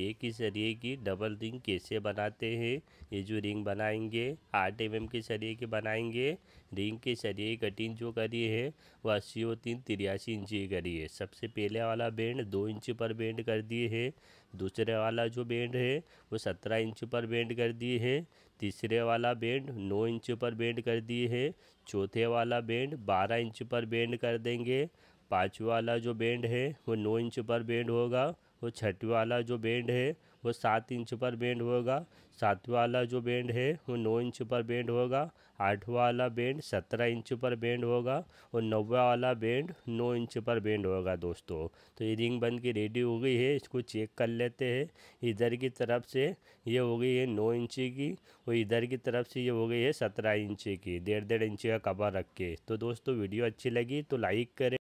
ये के सरिये की डबल रिंग कैसे बनाते हैं ये जो रिंग बनाएंगे आठ एम एम के सरिये की बनाएंगे रिंग के सरिये कटिंग जो करी है वह अस्सी और तीन तिरासी इंच की करी है सबसे पहले वाला बैंड दो इंच पर बैंड कर दिए है दूसरे वाला जो बैंड है वो सत्रह इंच पर बैंड कर दिए है तीसरे वाला बैंड नौ इंच पर बैंड कर दिए है चौथे वाला बैंड बारह इंच पर बैंड कर देंगे पाँचवा वाला जो बैंड है वो नौ इंच पर बैंड होगा वो छठवा वाला जो बैंड है वो सात इंच पर बैंड होगा सातवें वाला जो बैंड है वो नौ इंच पर बैंड होगा आठवा वाला बैंड सत्रह इंच पर बैंड होगा और नौवा वाला बैंड नौ इंच पर बैंड होगा दोस्तों तो ये रिंग बन के रेडी हो गई है इसको चेक कर लेते हैं इधर की तरफ से ये हो गई है नौ इंच की और इधर की तरफ से ये हो गई है सत्रह इंच की डेढ़ डेढ़ इंच का कवर रख के तो दोस्तों वीडियो अच्छी लगी तो लाइक करें